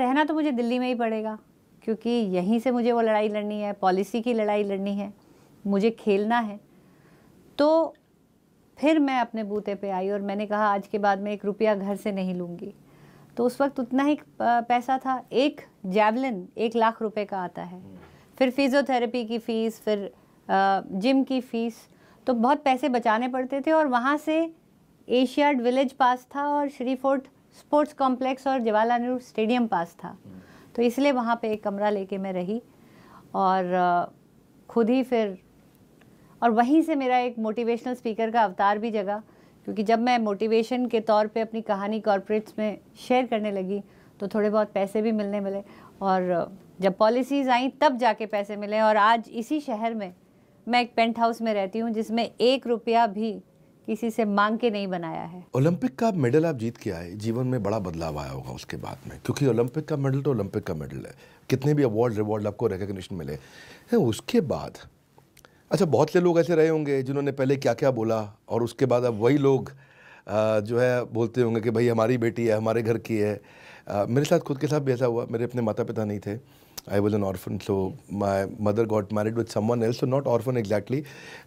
रहना तो मुझे दिल्ली में ही पड़ेगा क्योंकि यहीं से मुझे वो लड़ाई लड़नी है पॉलिसी की लड़ाई लड़नी है मुझे खेलना है तो फिर मैं अपने बूते पे आई और मैंने कहा आज के बाद मैं एक रुपया घर से नहीं लूँगी तो उस वक्त उतना ही पैसा था एक जैवलिन एक लाख रुपए का आता है फिर फिज़ियोथेरेपी की फ़ीस फिर जिम की फ़ीस तो बहुत पैसे बचाने पड़ते थे और वहाँ से एशियाड विलेज पास था और श्री फोर्ट स्पोर्ट्स कॉम्प्लेक्स और जवाहरलाल नेहरू स्टेडियम पास था तो इसलिए वहाँ पे एक कमरा लेके मैं रही और खुद ही फिर और वहीं से मेरा एक मोटिवेशनल स्पीकर का अवतार भी जगा क्योंकि जब मैं मोटिवेशन के तौर पे अपनी कहानी कॉरपोरेट्स में शेयर करने लगी तो थोड़े बहुत पैसे भी मिलने मिले और जब पॉलिसीज़ आई तब जाके पैसे मिले और आज इसी शहर में मैं एक पेंट हाउस में रहती हूँ जिसमें एक रुपया भी किसी से मांग के नहीं बनाया है ओलंपिक का मेडल आप जीत के आए जीवन में बड़ा बदलाव आया होगा उसके बाद में क्योंकि ओलंपिक का मेडल तो ओलंपिक का मेडल है कितने भी अवार्ड रिवॉर्ड आपको रिकग्निशन मिले उसके बाद अच्छा बहुत से लोग ऐसे रहे होंगे जिन्होंने पहले क्या क्या बोला और उसके बाद अब वही लोग जो है बोलते होंगे कि भाई हमारी बेटी है हमारे घर की है मेरे साथ खुद के साथ भी ऐसा हुआ मेरे अपने माता पिता नहीं थे I was an orphan so my mother got married with someone else so not orphan exactly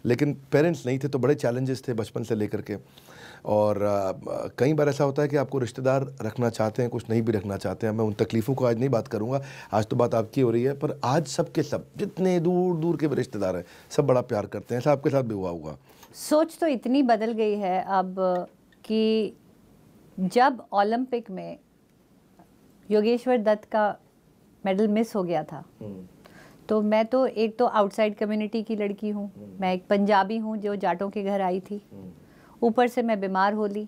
लेकिन पेरेंट्स नहीं थे तो बड़े चैलेंजेस थे बचपन से लेकर के और कई बार ऐसा होता है कि आपको रिश्तेदार रखना चाहते हैं कुछ नहीं भी रखना चाहते हैं मैं उन तकलीफ़ों को आज नहीं बात करूँगा आज तो बात आपकी हो रही है पर आज सब के सब जितने दूर दूर के भी रिश्तेदार हैं सब बड़ा प्यार करते हैं ऐसा आपके साथ भी हुआ हुआ सोच तो इतनी बदल गई है अब कि जब ओलंपिक में योगेश्वर दत्त का मेडल मिस हो गया था हम्म। तो मैं तो एक तो आउटसाइड कम्युनिटी की लड़की हूँ हम्म। मैं एक पंजाबी हूँ जो जाटों के घर आई थी हम्म। ऊपर से मैं बीमार हो ली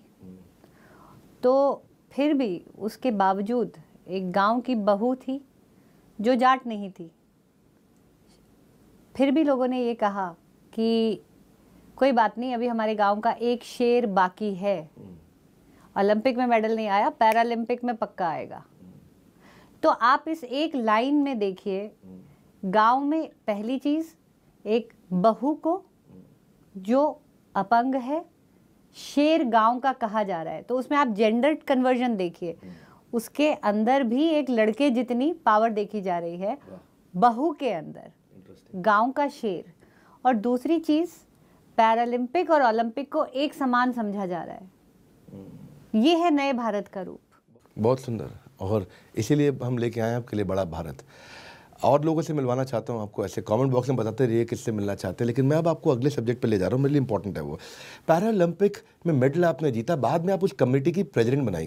तो फिर भी उसके बावजूद एक गांव की बहू थी जो जाट नहीं थी फिर भी लोगों ने ये कहा कि कोई बात नहीं अभी हमारे गांव का एक शेर बाकी है ओलंपिक में मेडल नहीं आया पैरालंपिक में पक्का आएगा तो आप इस एक लाइन में देखिए गांव में पहली चीज़ एक बहू को जो अपंग है शेर गांव का कहा जा रहा है तो उसमें आप जेंडर कन्वर्जन देखिए उसके अंदर भी एक लड़के जितनी पावर देखी जा रही है बहू के अंदर गांव का शेर और दूसरी चीज़ पैरालंपिक और ओलंपिक को एक समान समझा जा रहा है hmm। ये है नए भारत का रूप बहुत सुंदर और इसीलिए हम लेके आए हैं आपके लिए बड़ा भारत और लोगों से मिलवाना चाहता हूँ आपको ऐसे कमेंट बॉक्स में बताते रहिए किससे मिलना चाहते हैं लेकिन मैं अब आपको अगले सब्जेक्ट पर ले जा रहा हूँ मेरे लिए इंपॉर्टेंट है वो पैरालंपिक में मेडल आपने जीता बाद में आप उस कमेटी की प्रेजिडेंट बनाई